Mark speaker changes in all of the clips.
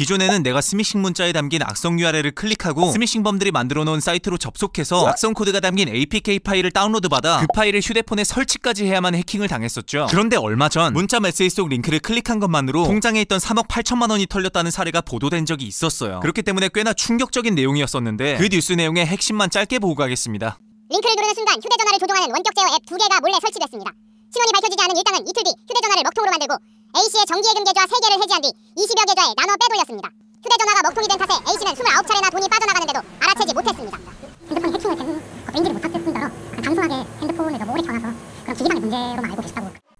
Speaker 1: 기존에는 내가 스미싱 문자에 담긴 악성 URL을 클릭하고 스미싱범들이 만들어 놓은 사이트로 접속해서 악성 코드가 담긴 APK 파일을 다운로드 받아 그 파일을 휴대폰에 설치까지 해야만 해킹을 당했었죠. 그런데 얼마 전 문자 메시지 속 링크를 클릭한 것만으로 통장에 있던 3억 8천만 원이 털렸다는 사례가 보도된 적이 있었어요. 그렇기 때문에 꽤나 충격적인 내용이었었는데 그 뉴스 내용의 핵심만 짧게 보고 가겠습니다. 링크를 누르는 순간 휴대전화를 조종하는 원격 제어 앱 두 개가 몰래 설치됐습니다. 신원이 밝혀지지 않은 일당은 이틀 뒤 휴대전화를 먹통으로 만들고 A씨의 정기예금 계좌 3개를 해지한 뒤 20여 계좌에 나눠 빼돌렸습니다. 휴대전화가 먹통이 된 탓에 A씨는 29차례나 돈이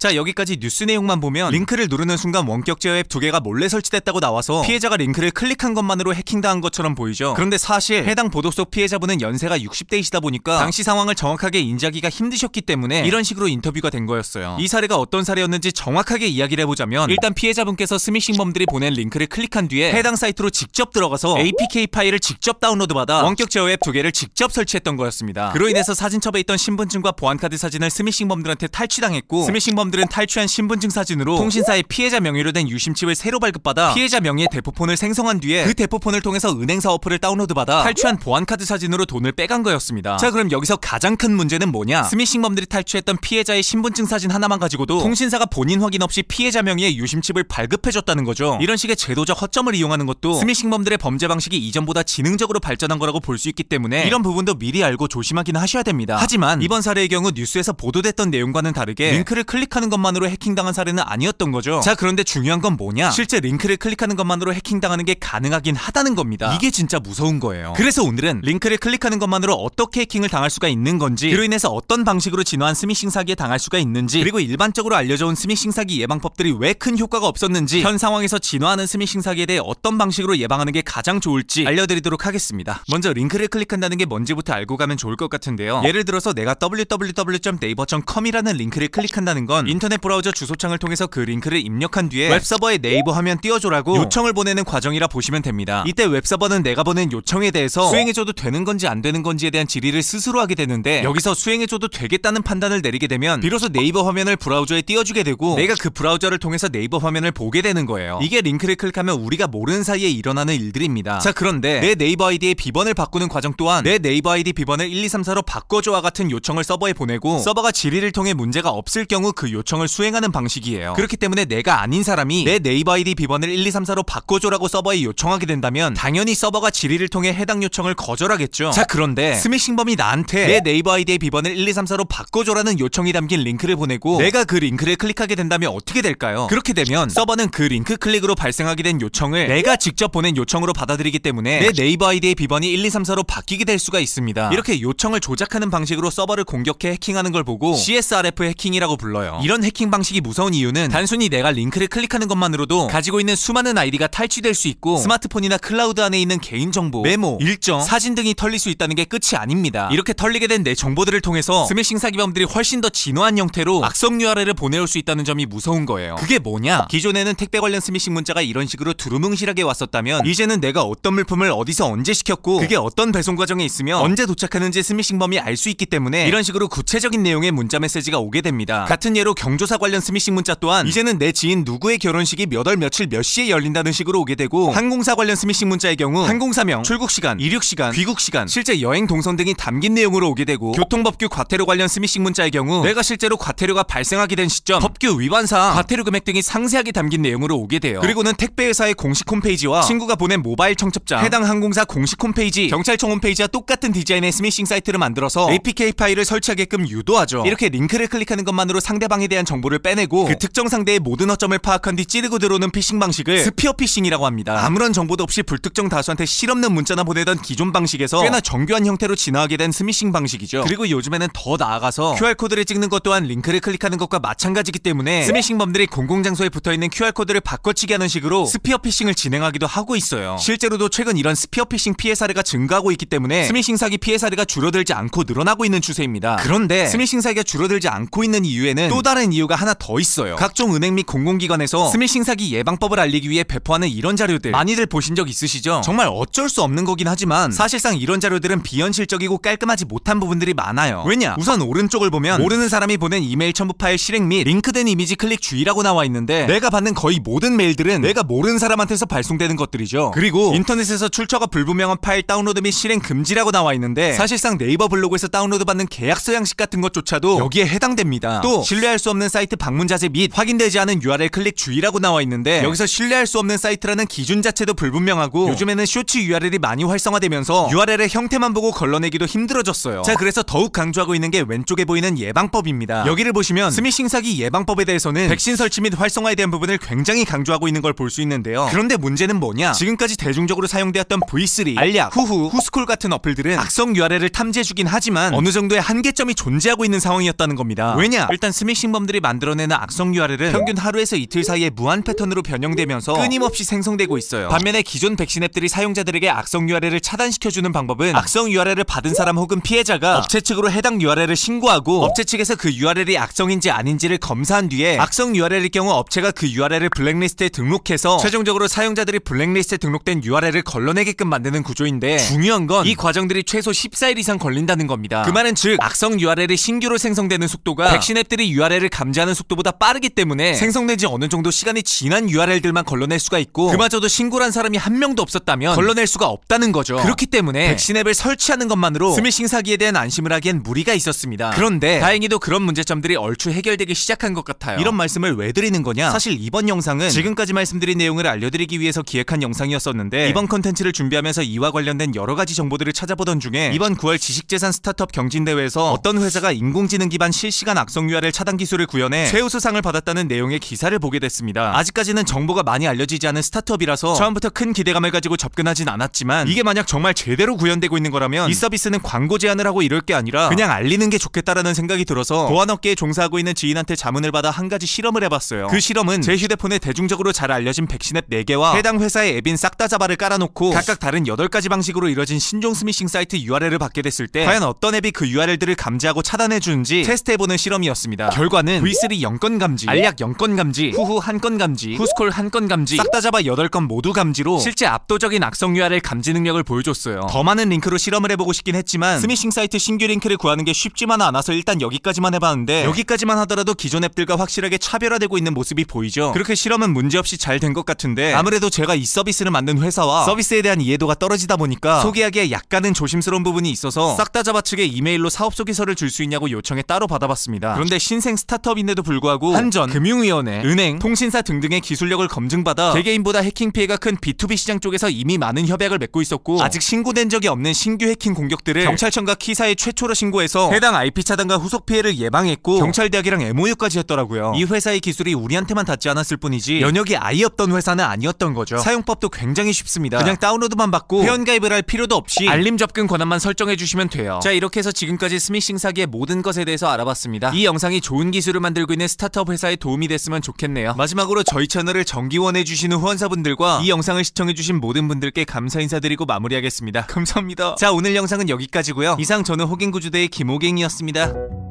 Speaker 1: 자 여기까지 뉴스 내용만 보면 링크를 누르는 순간 원격 제어 앱 두 개가 몰래 설치됐다고 나와서 피해자가 링크를 클릭한 것만으로 해킹당한 것처럼 보이죠. 그런데 사실 해당 보도 속 피해자분은 연세가 60대이시다 보니까 당시 상황을 정확하게 인지하기가 힘드셨기 때문에 이런 식으로 인터뷰가 된 거였어요. 이 사례가 어떤 사례였는지 정확하게 이야기를 해보자면 일단 피해자분께서 스미싱범들이 보낸 링크를 클릭한 뒤에 해당 사이트로 직접 들어가서 APK 파일을 직접 다운로드받아 원격 제어 앱 두 개를 직접 설치했던 거였습니다. 그로 인해서 사진첩에 있던 신분증과 보안카드 사진을 스미싱범들한테 탈취당했고 스미싱범 사람들은 탈취한 신분증 사진으로 통신사의 피해자 명의로 된 유심칩을 새로 발급받아 피해자 명의의 대포폰을 생성한 뒤에 그 대포폰을 통해서 은행사 어플을 다운로드받아 탈취한 보안카드 사진으로 돈을 빼간 거였습니다. 자 그럼 여기서 가장 큰 문제는 뭐냐? 스미싱범들이 탈취했던 피해자의 신분증 사진 하나만 가지고도 통신사가 본인 확인 없이 피해자 명의의 유심칩을 발급해줬다는 거죠. 이런 식의 제도적 허점을 이용하는 것도 스미싱범들의 범죄 방식이 이전보다 지능적으로 발전한 거라고 볼 수 있기 때문에 이런 부분도 미리 알고 조심하긴 하셔야 됩니다. 하지만 이번 사례의 경우 뉴스에서 보도됐던 내용과는 다르게 링크를 클릭한 클릭하는 것만으로 해킹당한 사례는 아니었던 거죠. 자 그런데 중요한 건 뭐냐? 실제 링크를 클릭하는 것만으로 해킹당하는 게 가능하긴 하다는 겁니다. 이게 진짜 무서운 거예요. 그래서 오늘은 링크를 클릭하는 것만으로 어떻게 해킹을 당할 수가 있는 건지 그로 인해서 어떤 방식으로 진화한 스미싱 사기에 당할 수가 있는지 그리고 일반적으로 알려져온 스미싱 사기 예방법들이 왜 큰 효과가 없었는지 현 상황에서 진화하는 스미싱 사기에 대해 어떤 방식으로 예방하는 게 가장 좋을지 알려드리도록 하겠습니다. 먼저 링크를 클릭한다는 게 뭔지부터 알고 가면 좋을 것 같은데요. 예를 들어서 내가 www.naver.com이라는 링크를 클릭한다는 건 인터넷 브라우저 주소창을 통해서 그 링크를 입력한 뒤에 웹서버에 네이버 화면 띄워줘라고 요청을 보내는 과정이라 보시면 됩니다. 이때 웹서버는 내가 보낸 요청에 대해서 수행해줘도 되는 건지 안 되는 건지에 대한 질의를 스스로 하게 되는데 여기서 수행해줘도 되겠다는 판단을 내리게 되면 비로소 네이버 화면을 브라우저에 띄워주게 되고 내가 그 브라우저를 통해서 네이버 화면을 보게 되는 거예요. 이게 링크를 클릭하면 우리가 모르는 사이에 일어나는 일들입니다. 자 그런데 내 네이버 아이디의 비번을 바꾸는 과정 또한 내 네이버 아이디 비번을 1234로 바꿔줘와 같은 요청을 서버에 보내고 서버가 질의를 통해 문제가 없을 경우 그 요청 요청을 수행하는 방식이에요. 그렇기 때문에 내가 아닌 사람이 내 네이버 아이디 비번을 1234로 바꿔줘라고 서버에 요청하게 된다면 당연히 서버가 질의를 통해 해당 요청을 거절하겠죠. 자 그런데 스미싱범이 나한테 내 네이버 아이디의 비번을 1234로 바꿔줘라는 요청이 담긴 링크를 보내고 내가 그 링크를 클릭하게 된다면 어떻게 될까요? 그렇게 되면 서버는 그 링크 클릭으로 발생하게 된 요청을 내가 직접 보낸 요청으로 받아들이기 때문에 내 네이버 아이디의 비번이 1234로 바뀌게 될 수가 있습니다. 이렇게 요청을 조작하는 방식으로 서버를 공격해 해킹하는 걸 보고 CSRF 해킹이라고 불러요. 이런 해킹 방식이 무서운 이유는 단순히 내가 링크를 클릭하는 것만으로도 가지고 있는 수많은 아이디가 탈취될 수 있고 스마트폰이나 클라우드 안에 있는 개인정보, 메모, 일정, 사진 등이 털릴 수 있다는 게 끝이 아닙니다. 이렇게 털리게 된 내 정보들을 통해서 스매싱 사기범들이 훨씬 더 진화한 형태로 악성 URL을 보내올 수 있다는 점이 무서운 거예요. 그게 뭐냐? 기존에는 택배 관련 스미싱 문자가 이런 식으로 두루뭉실하게 왔었다면 이제는 내가 어떤 물품을 어디서 언제 시켰고 그게 어떤 배송 과정에 있으며 언제 도착하는지 스미싱범이 알 수 있기 때문에 이런 식으로 구체적인 내용의 문자 메시지가 오게 됩니다. 같은 예로 경조사 관련 스미싱 문자 또한 이제는 내 지인 누구의 결혼식이 몇 월 며칠 몇 시에 열린다는 식으로 오게 되고 항공사 관련 스미싱 문자의 경우 항공사명, 출국시간, 이륙시간, 귀국시간, 실제 여행 동선 등이 담긴 내용으로 오게 되고 교통법규 과태료 관련 스미싱 문자의 경우 내가 실제로 과태료가 발생하게 된 시점, 법규 위반 사항, 과태료 금액 등이 상세하게 담긴 내용으로 오게 돼요. 그리고는 택배회사의 공식 홈페이지와 친구가 보낸 모바일 청첩장, 해당 항공사 공식 홈페이지, 경찰청 홈페이지와 똑같은 디자인의 스미싱 사이트를 만들어서 APK 파일을 설치하게끔 유도하죠. 이렇게 링크를 클릭하는 것만으로 상대방이 대한 정보를 빼내고 그 특정 상대의 모든 허점을 파악한 뒤 찌르고 들어오는 피싱 방식을 스피어 피싱이라고 합니다. 아무런 정보도 없이 불특정 다수한테 실없는 문자나 보내던 기존 방식에서 꽤나 정교한 형태로 진화하게 된 스미싱 방식이죠. 그리고 요즘에는 더 나아가서 QR코드를 찍는 것 또한 링크를 클릭하는 것과 마찬가지이기 때문에 스미싱범들이 공공장소에 붙어있는 QR코드를 바꿔치기 하는 식으로 스피어 피싱을 진행하기도 하고 있어요. 실제로도 최근 이런 스피어 피싱 피해 사례가 증가하고 있기 때문에 스미싱 사기 피해 사례가 줄어들지 않고 늘어나고 있는 추세입니다. 그런데 스미싱 사기가 줄어들지 않고 있는 이유에는 또 출발한 이유가 하나 더 있어요. 각종 은행 및 공공기관에서 스미싱 사기 예방법을 알리기 위해 배포하는 이런 자료들 많이들 보신 적 있으시죠? 정말 어쩔 수 없는 거긴 하지만 사실상 이런 자료들은 비현실적이고 깔끔하지 못한 부분들이 많아요. 왜냐? 우선 오른쪽을 보면 모르는 사람이 보낸 이메일 첨부 파일 실행 및 링크된 이미지 클릭 주의라고 나와 있는데 내가 받는 거의 모든 메일들은 내가 모르는 사람한테서 발송되는 것들이죠. 그리고 인터넷에서 출처가 불분명한 파일 다운로드 및 실행 금지라고 나와 있는데 사실상 네이버 블로그에서 다운로드 받는 계약서 양식 같은 것조차도 여기에 해당됩니다. 또 신뢰할 신뢰할 수 없는 사이트 방문 자세및 확인되지 않은 URL 클릭 주의라고 나와 있는데 여기서 신뢰할 수 없는 사이트라는 기준 자체도 불분명하고 요즘에는 쇼츠 URL이 많이 활성화되면서 URL의 형태만 보고 걸러내기도 힘들어졌어요. 자 그래서 더욱 강조하고 있는 게 왼쪽에 보이는 예방법입니다. 여기를 보시면 스미싱 사기 예방법에 대해서는 백신 설치 및 활성화에 대한 부분을 굉장히 강조하고 있는 걸 볼 수 있는데요. 그런데 문제는 뭐냐? 지금까지 대중적으로 사용되었던 V3, 알약, 후후, 후스콜 같은 어플들은 악성 URL을 탐지해주긴 하지만 어느 정도의 한계점이 존재하고 있는 상황이었다는 겁니다. 왜냐? 일단 스미싱 스토범들이 만들어내는 악성 URL은 평균 하루에서 이틀 사이에 무한 패턴으로 변형되면서 끊임없이 생성되고 있어요. 반면에 기존 백신 앱들이 사용자들에게 악성 URL을 차단시켜주는 방법은 악성 URL을 받은 사람 혹은 피해자가 업체 측으로 해당 URL을 신고하고 업체 측에서 그 URL이 악성인지 아닌지를 검사한 뒤에 악성 URL일 경우 업체가 그 URL을 블랙리스트에 등록해서 최종적으로 사용자들이 블랙리스트에 등록된 URL을 걸러내게끔 만드는 구조인데 중요한 건 이 과정들이 최소 14일 이상 걸린다는 겁니다. 그 말은 즉 악성 URL이 신규로 생성되는 속도가 백신 앱들이 URL URL을 감지하는 속도보다 빠르기 때문에 생성된 지 어느 정도 시간이 지난 URL들만 걸러낼 수가 있고 그마저도 신고를 한 사람이 한 명도 없었다면 걸러낼 수가 없다는 거죠. 그렇기 때문에 백신 앱을 설치하는 것만으로 스미싱 사기에 대한 안심을 하기엔 무리가 있었습니다. 그런데 다행히도 그런 문제점들이 얼추 해결되기 시작한 것 같아요. 이런 말씀을 왜 드리는 거냐? 사실 이번 영상은 지금까지 말씀드린 내용을 알려드리기 위해서 기획한 영상이었었는데 이번 컨텐츠를 준비하면서 이와 관련된 여러 가지 정보들을 찾아보던 중에 이번 9월 지식재산 스타트업 경진대회에서 어떤 회사가 인공지능 기반 실시간 악성 유아를 차단 기 기술을 구현해 최우수상을 받았다는 내용의 기사를 보게 됐습니다. 아직까지는 정보가 많이 알려지지 않은 스타트업이라서 처음부터 큰 기대감을 가지고 접근하진 않았지만 이게 만약 정말 제대로 구현되고 있는 거라면 이 서비스는 광고 제안을 하고 이럴 게 아니라 그냥 알리는 게 좋겠다라는 생각이 들어서 보안업계에 종사하고 있는 지인한테 자문을 받아 한 가지 실험을 해봤어요. 그 실험은 제 휴대폰에 대중적으로 잘 알려진 백신 앱 4개와 해당 회사의 앱인 싹다잡아를 깔아놓고 각각 다른 8가지 방식으로 이뤄진 신종 스미싱 사이트 URL을 받게 됐을 때 과연 어떤 앱이 그 URL들을 감지하고 차단해주는지 테스트해보는 실험이었습니다. 결과 후후와 V3 영건 감지, 알약 영건 감지, 후후 한건 감지, 후스콜 한건 감지, 싹다 잡아 8건 모두 감지로 실제 압도적인 악성 유 r 를 감지 능력을 보여줬어요. 더 많은 링크로 실험을 해보고 싶긴 했지만 스미싱 사이트 신규 링크를 구하는 게 쉽지만은 않아서 일단 여기까지만 해봤는데 여기까지만 하더라도 기존 앱들과 확실하게 차별화되고 있는 모습이 보이죠. 그렇게 실험은 문제없이 잘 된 것 같은데 아무래도 제가 이 서비스를 만든 회사와 서비스에 대한 이해도가 떨어지다 보니까 소개하기에 약간은 조심스러운 부분이 있어서 싹다 잡아 측에 이메일로 사업 소개서를 줄 수 있냐고 요청에 따로 받아봤습니다. 그런데 신생 스타 스타트업인데도 불구하고 한전, 금융위원회, 은행, 통신사 등등의 기술력을 검증받아 개개인보다 해킹 피해가 큰 B2B 시장 쪽에서 이미 많은 협약을 맺고 있었고 아직 신고된 적이 없는 신규 해킹 공격들을 경찰청과 키사에 최초로 신고해서 해당 IP 차단과 후속 피해를 예방했고 경찰대학이랑 MOU까지 했더라고요. 이 회사의 기술이 우리한테만 닿지 않았을 뿐이지 연역이 아예 없던 회사는 아니었던 거죠. 사용법도 굉장히 쉽습니다. 그냥 다운로드만 받고 회원가입을 할 필요도 없이 알림 접근 권한만 설정해 주시면 돼요. 자 이렇게 해서 지금까지 스미싱 사기의 모든 것에 대해서 알아봤습니다. 이 영상이 좋은 기 기술을 만들고 있는 스타트업 회사에 도움이 됐으면 좋겠네요. 마지막으로 저희 채널을 정기원해주시는 후원사분들과 이 영상을 시청해주신 모든 분들께 감사 인사드리고 마무리하겠습니다. 감사합니다. 자 오늘 영상은 여기까지고요. 이상 저는 호갱구주대의 김호갱이었습니다.